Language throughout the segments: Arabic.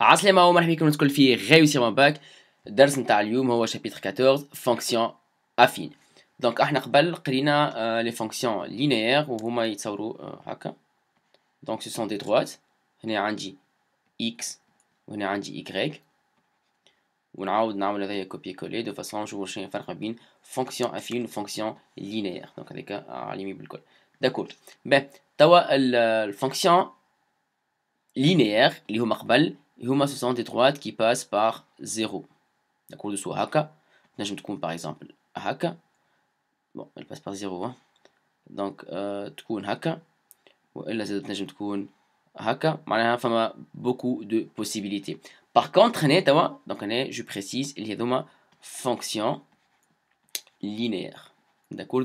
عسلامة ومرحبا بكم الكل في غيو سيغون باك الدرس نتاع اليوم هو شابيتر 14 فونكسيون افين دونك احنا قبل قرينا لي فونكسيون لينيير وهما يتصوروا آه، هكا دونك سو سون دي دروات هنا عندي اكس وهنا عندي و ونعاود نعمل هذايا كوبي كولي دو فاسون نشوفو شنو الفرق بين فونكسيون افين وفونكسيون لينيير دونك هذيك علمي بالكل داكور باه توا الفونكسيون لينيير اللي هما قبل Huma, ce sont des droites qui passent par 0. D'accord Donc, Haka. Là, je me par exemple Haka. Bon, elle passe par 0. Hein. Donc, تكون euh, هكا elle a un تكون هكا معناها فما beaucoup de possibilités. Par contre, un donc je précise il y a une fonction linéaire D'accord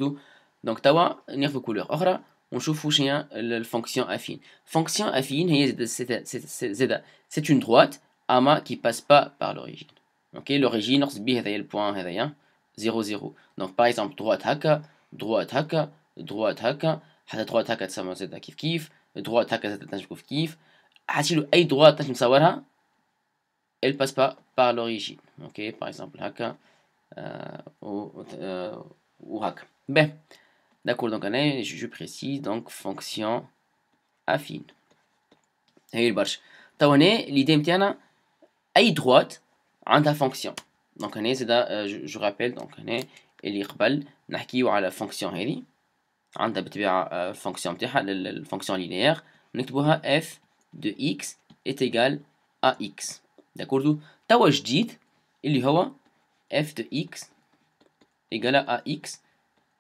Donc توا ناخذ couleur أخرى ونشوف واش هي الفونكسيون افين فونكسيون افين هي زادا سي اون دروات اما كي باس با بار لوريجين اوكي لوريجين نقصد به هذايا البوان هذايا 0 0 دونك باغ اكزومبل دروات هكا دروات هكا دروات هكا حتى دروات هكا تسمى زادا كيف كيف دروات هكا زادا تنجم كيف كيف حتشيلو اي دروات تنجم تصورها elle passe pas par l'origine. Ok, par exemple, haka euh, ou, euh, ou haka. Ben, D'accord, donc أنا je précise donc fonction affine هي البرشا تو هنا ليدي نتاعنا أي droite عندها فونكسيون دونك هنا زادا جو رابيل دونك هنا اللي قبل نحكيو على فونكسيون هذه عندها بالطبيعة فونكسيون نتاعها الفونكسيون لينيير نكتبوها f de x est égal à x داكوردو توا جديد اللي هو f de x égale à x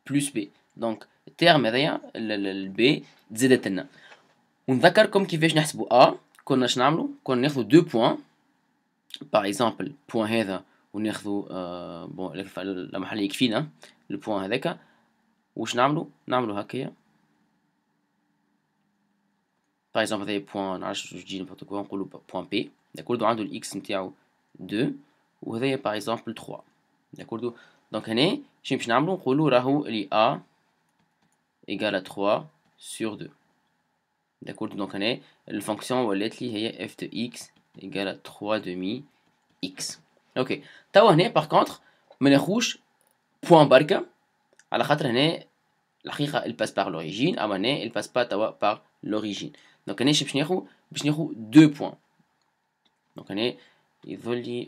plus b دونك التيرم هذايا البي تزيدت لنا ونذكركم كيفاش نحسبو ا كنا اش نعملو كنا ناخدو دو بوان باغ اكزومبل بوان هذا وناخذو آه بون المحل اللي يكفينا البوان هذاك واش نعملو نعملو هكايا باغ اكزومبل هذايا بوان نعرفش واش تجي نيمبورت كوا نقولو بوان بي داكوردو عندو الاكس نتاعو دو وهذايا باغ اكزومبل 3 داكوردو دونك هنا شنو باش نعملو نقولو راهو لي ا égale à 3 sur 2. D'accord Donc, on a la fonction, on f de x égale à 3 demi x. Ok. Tawane, par contre, mené rouge, point barque, à la khatra, la elle passe par l'origine, amane, elle passe pas tawa par l'origine. Donc, on est, je deux points. Donc, on est, il veut dire,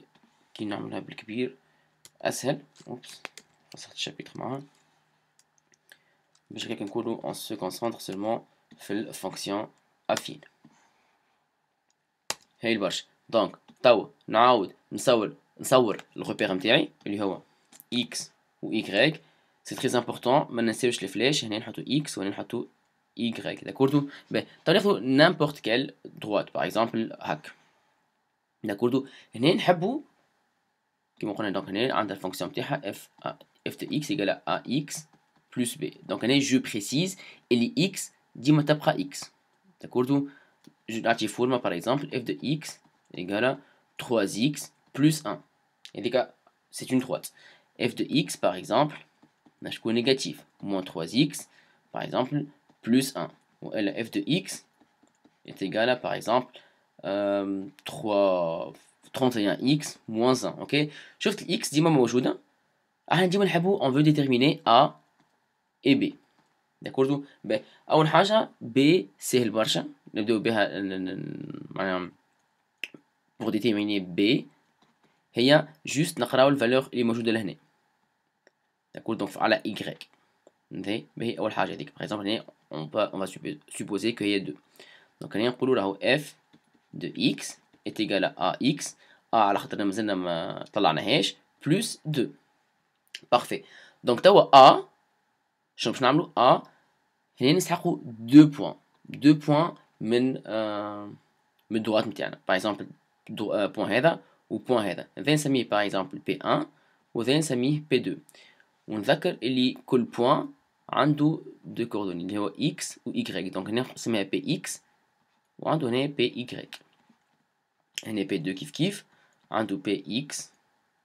qui n'a pas le plus à celle, oups, on chapitre 1. Hein. باش كنقولو اون سو كونسونتر سولمون في الفونكسيون افين هايل برشا دونك توا نعاود نصور نصور الغوبير نتاعي اللي هو اكس و y سي تري امبورطون ما ننساوش الفلاش هنا نحطو اكس وهنا نحطو y داكوردو باهي توا ناخدو نامبورت كال دروات باغ اكزومبل هاك داكوردو هنا نحبو كيما قلنا دونك هنا عندها الفونكسيون نتاعها اف اف تي اكس يقال ا اكس b. Donc je précise, et les x, dis-moi x. D'accord Je une forme par exemple f de x égale à 3x plus 1. Et c'est une droite. f de x par exemple, je connais négatif, moins 3x par exemple plus 1. Ou f de x est égal à par exemple 3 euh, 31x moins 1 ok شفت x ديما moi راح vous on veut déterminer a اي بي داكوردو اول حاجه بي سهل برشا نبداو بها معناها بوغ ديتيميني بي هي جوست نقراو الفالور اللي موجوده لهنا داكور دونك على y نتي هي اول حاجه هذيك باغ اكزومبل هنا اون با اون سوبوزي كو هي 2 دونك هنا نقولوا راهو اف دو اكس est égal à ax a على خاطر مازلنا ما طلعناهاش بلس 2 بارفي دونك توا a شنو باش نعملو ا هنا نسحقو دو بوان دو بوان من آه من الدوات نتاعنا باغ اكزومبل آه بوان هذا و وبوان هذا هذا نسميه باغ اكزومبل بي 1 وهذا نسميه بي 2 ونذكر اللي كل بوان عندو دو كوردوني اللي هو اكس و واي دونك هنا نسميها بي اكس و عندو هنا بي واي هنا بي دو كيف كيف عندو بي اكس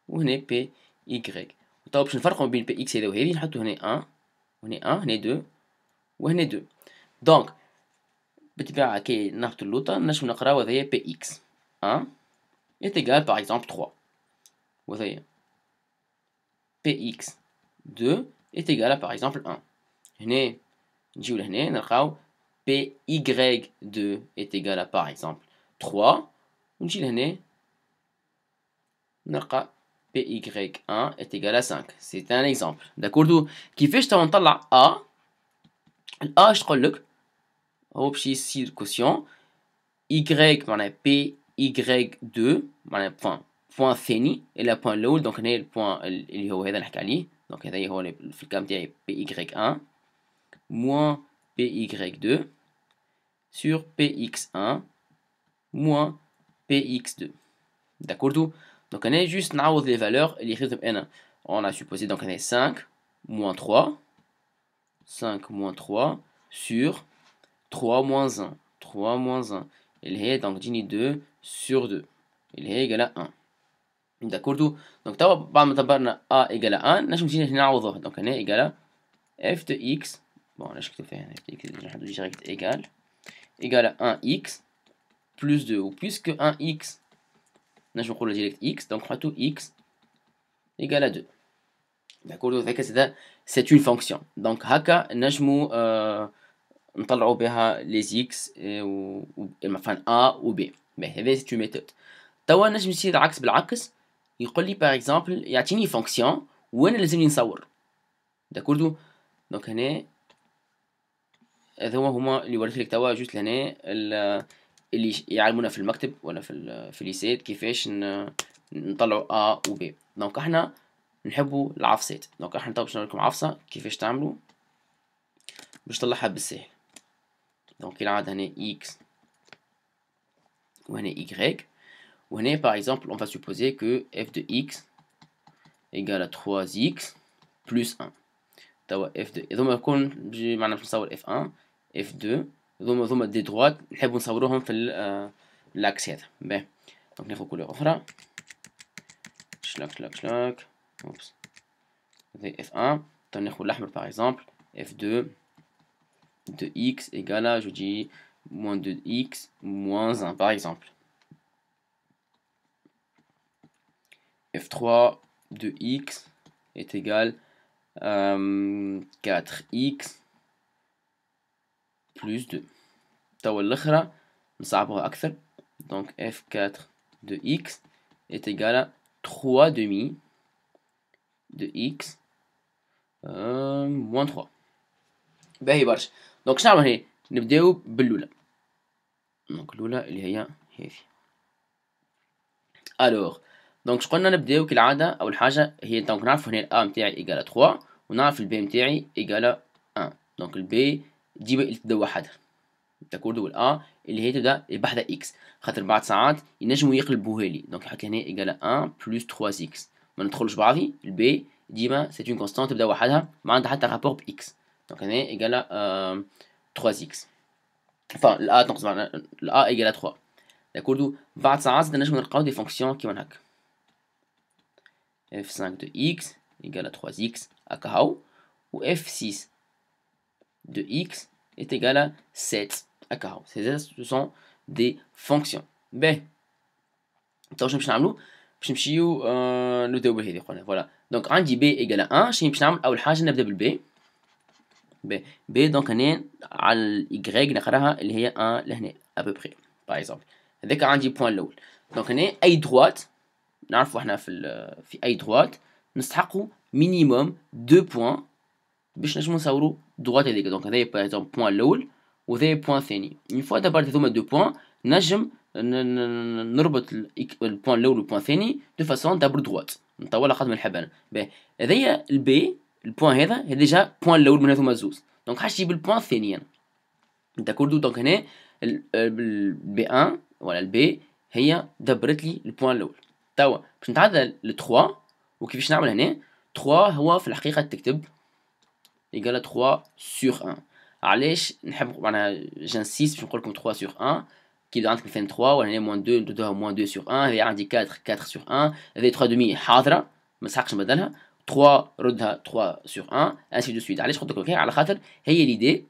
و هنا بي واي وتوا باش نفرقو بين بي اكس هذا هذي نحطو هنا ان وهنا اه هنا دو وهنا دو دونك بالطبيعة كي نهبطو اللوطة نجم نقراو هذايا بي اكس اه يتقال égal par 3 وهذايا بي اكس 2 يتقال égal à 1 هنا نجيو لهنا نلقاو بي y 2 est égal à par exemple 3 ونجي لهنا نلقى PY1 est égal à 5 c'est un exemple D'accord? كيفاش fait نطلع A a je تقول لك هو باش le كوسيون Y معناها py Y 2 point point fini et le point low, donc on a اللي هو هذا نحكي عليه دونك هذا هو في Y 1 moins py 2 sur PX1 moins PX2 d'accord donc on est juste نعوض les valeurs les On a supposé donc on est 5 moins 3 5 moins 3 sur 3 moins 1 3 moins 1 il est donc 2 sur 2 il est égal à 1 d'accord donc après a égal à 1 donc on est égal à f de x bon là je fais f de x direct égal égal à 1x plus 2 ou plus que 1x نجم نقولو ديريكت اكس دونك نحطو اكس ايكال ا 2 داكور هذاك زادا سي اون فونكسيون دونك هكا نجمو نطلعو بها لي زيكس و مثلا ا و بي هذا سي اون ميثود توا نجم نسير العكس بالعكس يقول لي باغ اكزومبل يعطيني فونكسيون وين لازمني نصور داكوردو دونك هنا هذا هما اللي وريت لك توا جوست لهنا اللي يعلمونا في المكتب ولا في في الليسيت كيفاش نطلعوا ا و ب دونك احنا نحبوا العفصات دونك احنا نطلب باش نوريكم عفصه كيفاش تعملوا باش تطلعها بالسهل دونك العاد هنا اكس وهنا y وهنا par exemple on va supposer que f de x égale à 3x plus 1 توا f de إذا ما يكون معنا باش نصور f1 f2 Donc, on va mettre des droites. Et bon, ça va vraiment faire l'accès. Donc, on va 1 Dans le par exemple, F2 de X égale à, je dis, 2X moins 1, par exemple. F3 de X est égal à euh, 4X. plus 2 توا الاخرى نصعبوها اكثر دونك اف 4 دو اكس ات égal à 3 دو اكس x موان euh, 3 باهي برشا دونك شنو هنا نبداو باللولا دونك اللولا اللي هي هذه الوغ دونك شقلنا نبداو كالعاده اول حاجه هي دونك نعرفو هنا الأ متاعي ايجالا 3 ونعرف البي متاعي ايجالا 1 دونك البي دي بقى بقت واحدة داكورد والأ اللي هي تبدا بحدة إكس خاطر بعد ساعات ينجموا يقلبوها لي دونك يحط هنا إيجال 1 بلس 3 إكس ما ندخلوش بعضي البي ديما سي اون كونستانت تبدا وحدها ما عندها حتى رابور بإكس دونك هنا إيجال 3 إكس آه، فا الأ تنقص معنا الأ إيجال 3 داكوردو بعد ساعات نجم نلقاو دي فونكسيون كيما هكا اف 5 دو اكس ايجال a à اكس هكا هاو و اف 6 de x est égal à 7. Ces ce sont des fonctions. Ben, donc euh, je dit le Voilà. Donc, on dit b à 1. Je vais commencer b. B, donc, on est sur y, on est à à peu près, par exemple. Avec un dit point Donc, on est à une droite. On euh, a est à droite. On a minimum 2 points. باش نجمو نصورو دوغات هذيك دونك هذايا باغ اكزومبل بوان الاول وذايا بوان ثاني اون فوا دابارت هذوما دو بوان نجم نربط البوان الاول والبوان الثاني دو فاسون دابر دوغات نطول قد ما نحب انا هذايا البي البوان هذا هي ديجا بوان الاول من هذوما زوز دونك حاش تجيب البوان الثاني داكوردو دونك هنا البي ان ولا البي هي دبرت لي البوان الاول توا باش نتعدى ل 3 وكيفاش نعمل هنا 3 هو في الحقيقه تكتب égale à 3 sur 1 علاش نحب معناها جانسيس باش نقول لكم 3 sur 1 كي عندك مثلا 3 ولا هنا موان 2 ندوها موان 2 sur 1 هي عندي 4 4 sur 1 هذه 3 دومي حاضره ما نسحقش نبدلها 3 ردها 3 sur 1 انسي دو سويت علاش قلت لكم على خاطر هي ليدي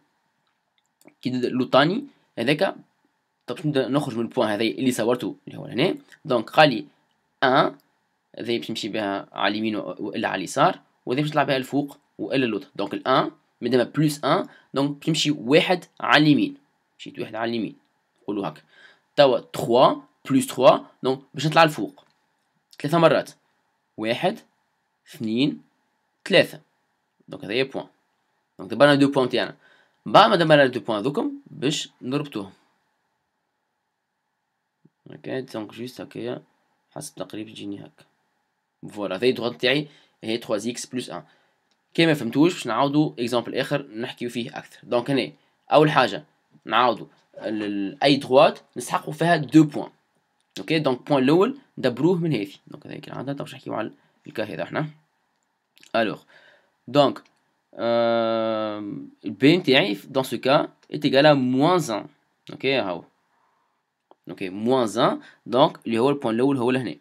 كي لوطاني هذاك طب نبدا نخرج من البوان هذا اللي صورته اللي هو هنا دونك قال لي 1 هذه باش نمشي بها على اليمين والا على اليسار وهذه باش نطلع بها الفوق وإلا لوتر دونك الأن مادام بلوس أن دونك تمشي واحد على اليمين مشيت واحد على اليمين نقولو هكا توا تخوا بلوس تخوا دونك باش نطلع لفوق ثلاثة مرات واحد اثنين ثلاثة دونك هذايا بوان دونك دبرنا دو بوان تاعنا بعد ما دبرنا دو بوان هذوكم باش نربطوهم هكا دونك جوست هكايا حسب تقريب تجيني هكا فوالا هاذي الدغوات تاعي هي 3 اكس بلس 1 كي ما فهمتوش باش نعاودو اكزامبل اخر نحكيو فيه اكثر دونك هنا اول حاجه نعاودو اي دروات نسحقو فيها دو بوان اوكي دونك بوان الاول دبروه من هذه دونك هذيك العاده باش نحكيو على الكا هذا احنا الوغ دونك البي نتاعي دون سو كا اتيكالا موان زان اوكي هاو اوكي موان زان دونك اللي هو البوان الاول هو لهنا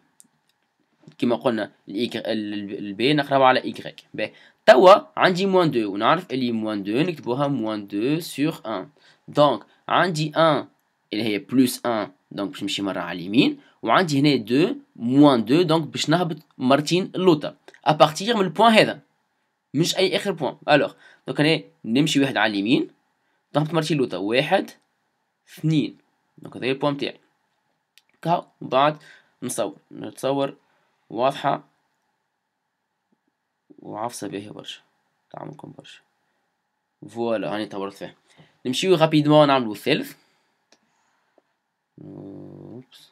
كما قلنا البي نقراو على إيكغيك باهي توا عندي موان دو ونعرف اللي موان دو نكتبوها موان دو سيغ ان دونك عندي ان اللي هي بلوس ان دونك باش نمشي مرة على اليمين وعندي هنا دو موان دو دونك باش نهبط مرتين لوطا أبغتيغ من البوان هذا مش اي اخر بوان الوغ دونك هنا نمشي واحد على اليمين نهبط مرتين لوطا واحد اثنين دونك هذا البوان تاعي كاو بعد نصور نتصور واضحة وعفصة به برشا تعملكم برشا فوالا هاني طورت فيها نمشيو غابيدمون نعملو الثالث اوبس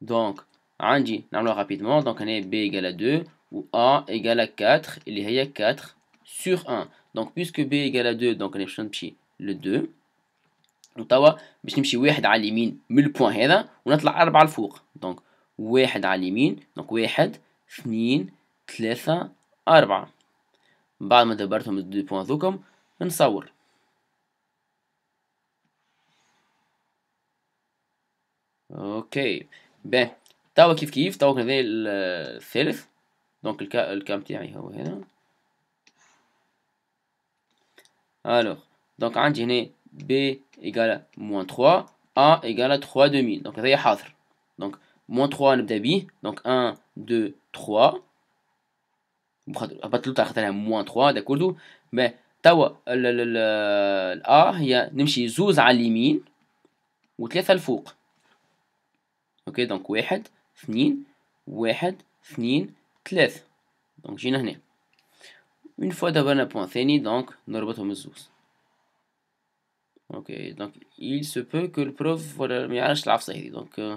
دونك عندي نعملو غابيدمون دونك هنا ب إيكالا دو و أ إيكالا كاتر اللي هي كاتر سوغ أن دونك بيسك ب إيكالا دو دونك أنا باش نمشي لدو و توا باش نمشي واحد على اليمين من البوان هذا ونطلع أربعة لفوق دونك واحد على اليمين دونك واحد اثنين ثلاثة أربعة بعد ما دبرتهم الدو بوان ذوكم نصور اوكي بان توا كيف كيف توا كان الثالث دونك الكا الكام تاعي هو هنا الو دونك عندي هنا بي ايكالا موان تخوا ا ايكالا تخوا دومي دونك هذايا حاضر دونك moins 3 nabdabi, donc 1, 2, 3. Après tout, on a moins 3, d'accord Mais, tawa, l'A, il y a, n'imchi, zouz à l'imine, ou 3 à l'fouk. Ok, donc, 1, 2, 1, 2, 3. Donc, j'ai une Une fois d'abord, on a point fini, donc, on a un zouz. Ok, donc, il se peut que le prof, voilà, il y a un donc, euh,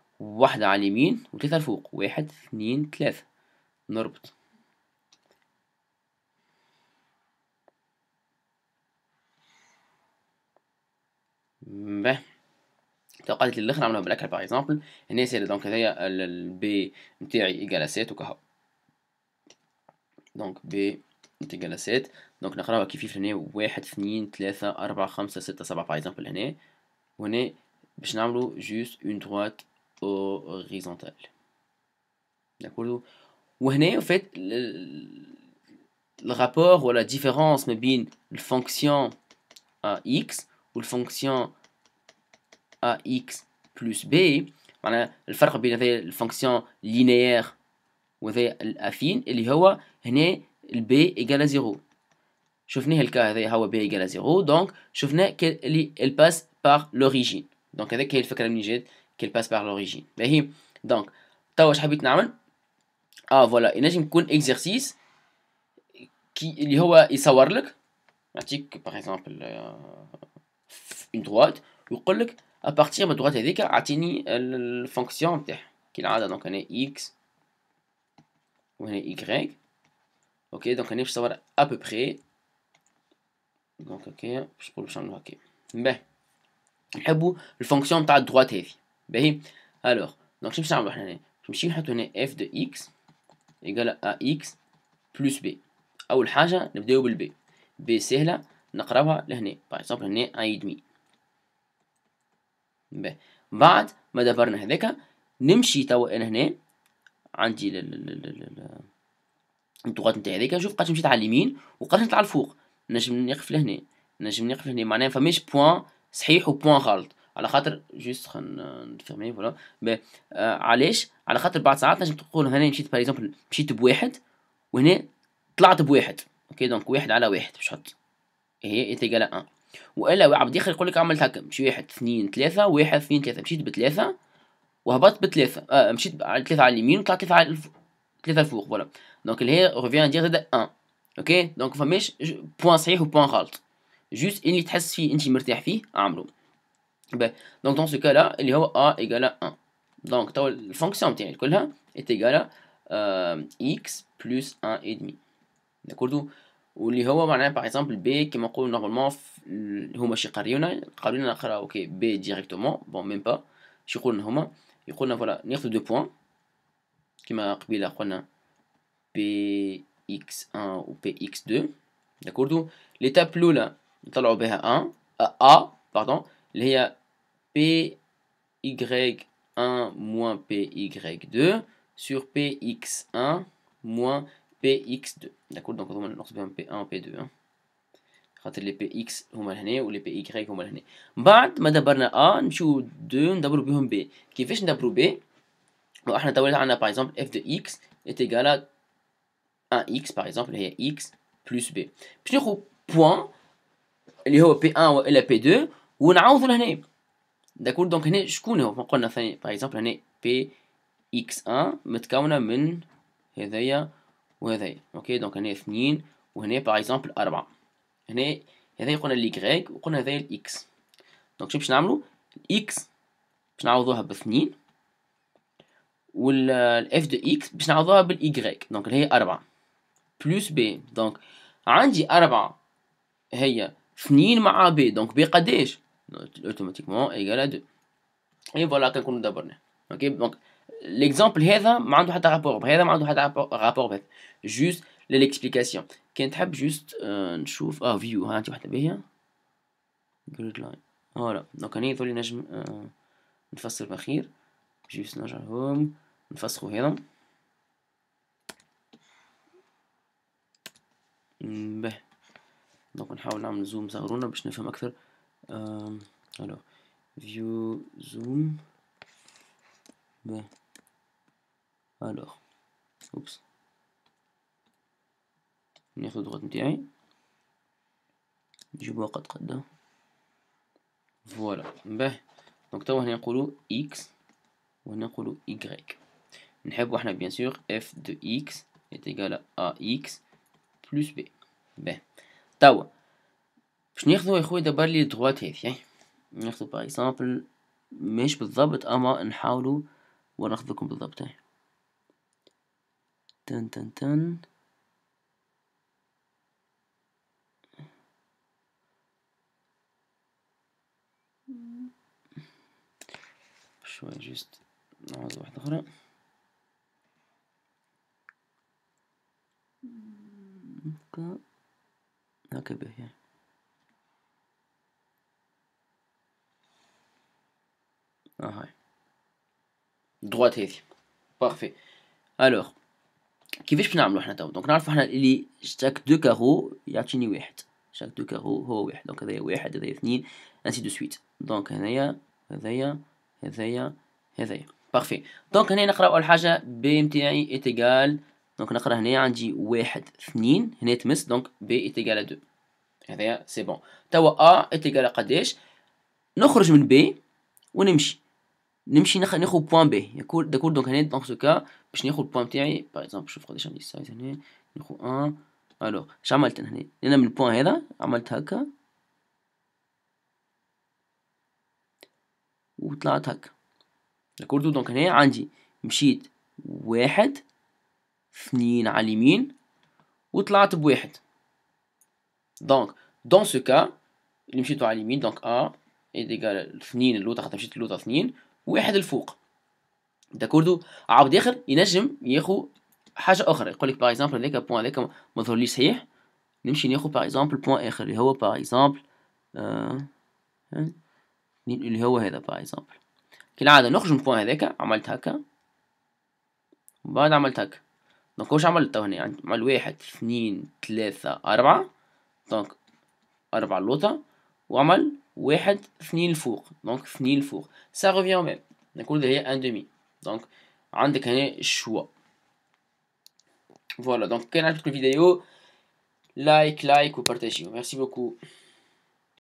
واحدة على اليمين وثلاثة لفوق واحد اثنين ثلاثة نربط به توقعت اللي الاخر عملها بالاكل باغ اكزومبل هنا سير دونك هذايا البي نتاعي ايكال سات وكهو دونك بي ايكال سات دونك نقراوها كيف هنا واحد اثنين ثلاثة أربعة خمسة ستة سبعة باغ اكزومبل هنا وهنا باش نعملو جوست اون دروات horizontal d'accord وهنا en fait le rapport ou la بين الفونكسيون ax والفونكسيون ax بلس b معناها الفرق بين هذا الفونكسيون لينيير وهذا الافين اللي هو هنا البي ايجال زيرو شفنا هالكا هذا هو بي ايجال زيرو دونك شفنا اللي الباس باغ لوريجين دونك هذاك هي الفكره اللي جات كيل باس باغ لوريجين باهي دونك توا واش حبيت نعمل اه فوالا ينجم يكون اكزرسيس كي اللي هو يصور لك يعطيك باغ اكزومبل اون دروات ويقول لك ابارتيغ من الدروات هذيك اعطيني الفونكسيون نتاعها كالعاده دونك هنا اكس وهنا y اوكي دونك هنا باش نصور ابوبخي دونك اوكي باش نقول باش نعملو هكا باهي نحبو الفونكسيون تاع الدروات هذي باهي الوغ دونك شنو باش نعملو حنا هنا نمشي نحطو هنا اف دو اكس ايكال ا اكس بلس بي اول حاجه نبداو بالبي بي سهله نقراوها لهنا باغ اكزومبل هنا اي دمي باهي بعد ما دبرنا هذاك نمشي توا انا هنا عندي الضغوط نتاع هذيك نشوف قد مشيت على اليمين وقد نطلع الفوق نجم نقفل هنا نجم نقفل هنا معناها فماش بوان صحيح وبوان غلط على خاطر جوست خلينا نفهمي فوالا آه علاش على خاطر بعد ساعات نجم تقول هنا مشيت باغ اكزومبل مشيت بواحد وهنا طلعت بواحد اوكي دونك واحد على واحد باش تحط هي اتيكال ان والا عبد اخر يقول لك عملت هكا مشي واحد اثنين ثلاثة واحد اثنين ثلاثة مشيت بثلاثة وهبطت بثلاثة آه مشيت ثلاثة على اليمين وطلعت ثلاثة على الف... ثلاثة الفوق فوالا دونك اللي هي ريفيان دير زاد ان اوكي دونك فماش بوان صحيح وبوان غلط جوست اللي تحس فيه انت مرتاح فيه اعملو Ben, donc dans ce cas-là, il y a A égale à 1. Donc la fonction est égale à euh, x plus 1,5. D'accord ou y a par exemple, B qui m'a dit normalement, euh, ok, B directement, bon, même pas, je voilà, il deux points, qui m'a la chrona, PX1 ou PX2, d'accord, l'étape plus là, il y a 1, A, pardon, PY1 moins PY2 sur PX1 moins PX2. D'accord Donc, on va P1 en P2. Hein. خاطر لي بي اكس هما لهنا ولي بي ايكغيك هما لهنا بعد ما دبرنا ا نمشيو دو ندبرو بيهم بي كيفاش ندبرو بي احنا توا عندنا باغ اكزومبل اف دو اكس est égal à 1x par exemple هي x plus b باش ناخذ بوان اللي هو بي 1 والا p 2 ونعوضو لهنا داكور دونك هنا شكون هو قلنا ثاني باغ اكزومبل هنا بي اكس ان متكونه من هذايا وهذايا اوكي دونك هنا اثنين وهنا باغ اكزومبل أربعة هنا هذايا قلنا ليكغيك وقلنا هذايا الاكس دونك شو باش نعملو الاكس باش نعوضوها باثنين والاف دو اكس باش نعوضوها بالايكغيك دونك هي أربعة بلس بي دونك عندي أربعة هي اثنين مع بي دونك بي قداش اوتوماتيكمون ايجال دو اي فوالا كنكونو دابرنا اوكي دونك ليكزامبل هذا ما عنده حتى رابور بهذا ما عنده حتى رابور بهذا جوست ليكسبليكاسيون كان تحب جوست نشوف اه فيو ها انت واحده باهيه جريد لاين فوالا دونك انا يظل نجم نفسر بخير جوست هوم نفسخو هذا به دونك نحاول نعمل زوم صغرونا باش نفهم اكثر Euh, alors, view zoom. Ben, alors, oups. ناخد الغط نتاعي نجيبوها قد قد فوالا باه دونك توا هنا نقولو اكس وهنا نقولو إيكغيك نحبو احنا بيان سور اف دو اكس est أ إكس بلوس plus باه توا باش ناخذوا يا خويا دابا لي دغوات هاذيا ناخذوا باغ اكزامبل مش بالضبط اما نحاولو وناخذكم بالضبط هاي يعني. تن تن تن شوي جست نعوض واحدة أخرى هكا هكا باهي يعني. هاي هذي بارفي الوغ كيفاش باش نعملو حنا تو دونك نعرفو حنا اللي شاك دو كارو يعطيني واحد شاك دو كارو هو واحد دونك هذايا واحد هذايا اثنين انسي دو سويت دونك هنايا هذايا هذايا هذايا بارفي دونك هنا نقرا اول حاجه بي اي اتيكال دونك نقرا هنا عندي واحد اثنين هنا تمس دونك بي ايتيغال دو هذايا سي بون توا ا ايتيغال قداش نخرج من بي ونمشي نمشي ناخد بوان بي يكون داكور دونك هنا دونك سو كا باش ناخد البوان تاعي باغ اكزومبل شوف قداش عندي سايز هنا ناخد ان الوغ اش عملت انا هنا انا من البوان هذا عملت هكا وطلعت هكا داكور دونك هنا عندي مشيت واحد اثنين على اليمين وطلعت بواحد دونك دون سو كا اللي مشيتو على اليمين دونك ا ديغال اثنين اللوطة خاطر مشيت اللوطة اثنين واحد الفوق داكوردو عبد اخر ينجم ياخو حاجه اخرى يقول لك باغ اكزومبل هذاك بوان هذاك ما ظهرليش صحيح نمشي ناخو باغ اكزومبل بوان اخر اللي هو باغ اكزومبل آه اللي هو هذا باغ اكزومبل كالعاده نخرج من بوان هذاك عملت هكا وبعد بعد عملت هكا دونك واش عملت تو هنا يعني عمل واحد اثنين ثلاثة أربعة دونك أربعة لوطة وعمل 1 tête le four, donc finie le four. Ça revient au même. D'accord derrière un demi, donc on le choix. Voilà donc qu'un autre vidéo, like like ou partagez. Merci beaucoup.